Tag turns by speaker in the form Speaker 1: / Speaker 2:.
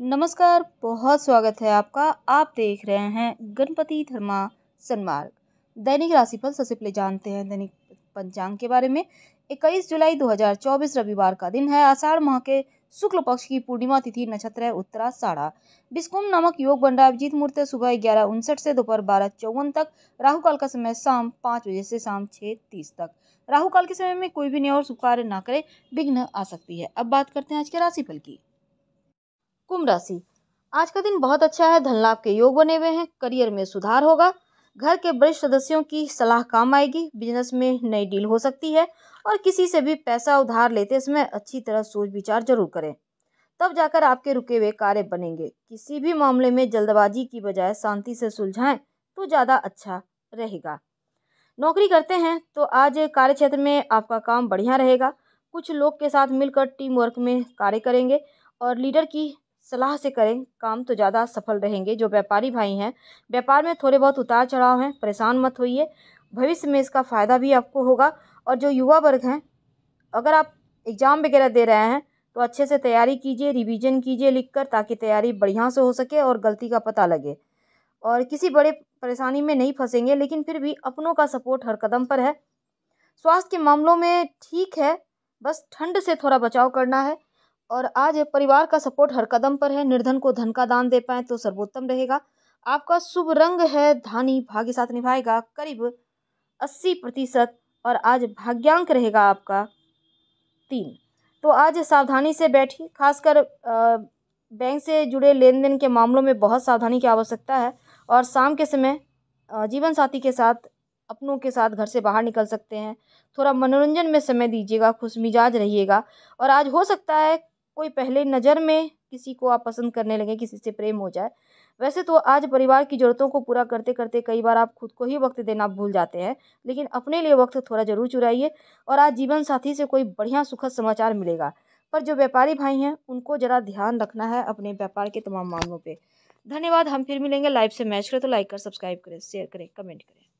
Speaker 1: नमस्कार बहुत स्वागत है आपका आप देख रहे हैं गणपति धर्मा सन्मार्ग दैनिक राशिफल सबसे पहले जानते हैं दैनिक पंचांग के बारे में 21 जुलाई 2024 रविवार का दिन है आषाढ़ माह के शुक्ल पक्ष की पूर्णिमा तिथि नक्षत्र है उत्तरा साढ़ा विस्कुम नामक योग बंडा अभिजीत मूर्त सुबह ग्यारह उनसठ से दोपहर बारह चौवन तक राहु काल का समय शाम पाँच बजे से शाम छः तीस तक राहु काल के समय में कोई भी न्याय और शुभ कार्य ना करे विघ्न आ सकती है अब बात करते हैं आज के राशिफल की कुंभ राशि आज का दिन बहुत अच्छा है धन लाभ के योग बने हुए हैं करियर में सुधार होगा घर के वरिष्ठ सदस्यों की सलाह काम आएगी बिजनेस में नई डील हो सकती है और किसी से भी पैसा उधार लेते समय अच्छी तरह सोच विचार जरूर करें तब जाकर आपके रुके हुए कार्य बनेंगे किसी भी मामले में जल्दबाजी की बजाय शांति से सुलझाएं तो ज़्यादा अच्छा रहेगा नौकरी करते हैं तो आज कार्य क्षेत्र में आपका काम बढ़िया रहेगा कुछ लोग के साथ मिलकर टीम वर्क में कार्य करेंगे और लीडर की सलाह से करें काम तो ज़्यादा सफल रहेंगे जो व्यापारी भाई हैं व्यापार में थोड़े बहुत उतार चढ़ाव हैं परेशान मत होइए भविष्य में इसका फ़ायदा भी आपको होगा और जो युवा वर्ग हैं अगर आप एग्ज़ाम वगैरह दे रहे हैं तो अच्छे से तैयारी कीजिए रिवीजन कीजिए लिख कर ताकि तैयारी बढ़िया से हो सके और गलती का पता लगे और किसी बड़े परेशानी में नहीं फंसेंगे लेकिन फिर भी अपनों का सपोर्ट हर कदम पर है स्वास्थ्य के मामलों में ठीक है बस ठंड से थोड़ा बचाव करना है और आज परिवार का सपोर्ट हर कदम पर है निर्धन को धन का दान दे पाए तो सर्वोत्तम रहेगा आपका शुभ रंग है धानी भाग्य साथ निभाएगा करीब अस्सी प्रतिशत और आज भाग्यांक रहेगा आपका तीन तो आज सावधानी से बैठी खासकर बैंक से जुड़े लेन देन के मामलों में बहुत सावधानी की आवश्यकता है और शाम के समय जीवन साथी के साथ अपनों के साथ घर से बाहर निकल सकते हैं थोड़ा मनोरंजन में समय दीजिएगा खुश मिजाज रहिएगा और आज हो सकता है कोई पहले नज़र में किसी को आप पसंद करने लगें किसी से प्रेम हो जाए वैसे तो आज परिवार की ज़रूरतों को पूरा करते करते कई बार आप खुद को ही वक्त देना भूल जाते हैं लेकिन अपने लिए वक्त थोड़ा ज़रूर चुराइए और आज जीवन साथी से कोई बढ़िया सुखद समाचार मिलेगा पर जो व्यापारी भाई हैं उनको ज़रा ध्यान रखना है अपने व्यापार के तमाम मामलों पर धन्यवाद हम फिर मिलेंगे लाइव से मैच करें तो लाइक कर सब्सक्राइब करें शेयर करें कमेंट करें